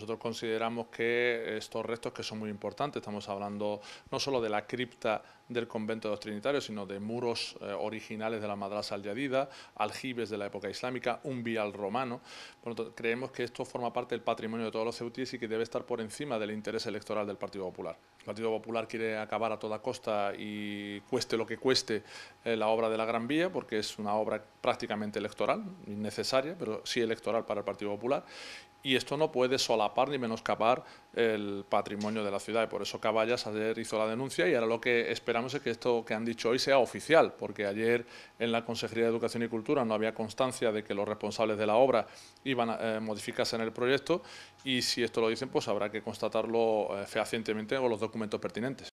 Nosotros consideramos que estos restos que son muy importantes, estamos hablando no solo de la cripta del convento de los Trinitarios, sino de muros eh, originales de la madrasa al-Yadida, aljibes de la época islámica, un vial romano. creemos que esto forma parte del patrimonio de todos los ceutíes y que debe estar por encima del interés electoral del Partido Popular. El Partido Popular quiere acabar a toda costa y cueste lo que cueste eh, la obra de la Gran Vía, porque es una obra prácticamente electoral, innecesaria, pero sí electoral para el Partido Popular. Y esto no puede solapar ni menoscapar el patrimonio de la ciudad. Y por eso Caballas ayer hizo la denuncia y ahora lo que esperamos es que esto que han dicho hoy sea oficial, porque ayer en la Consejería de Educación y Cultura no había constancia de que los responsables de la obra iban a eh, modificarse en el proyecto y si esto lo dicen, pues habrá que constatarlo eh, fehacientemente o los documentos documentos pertinentes.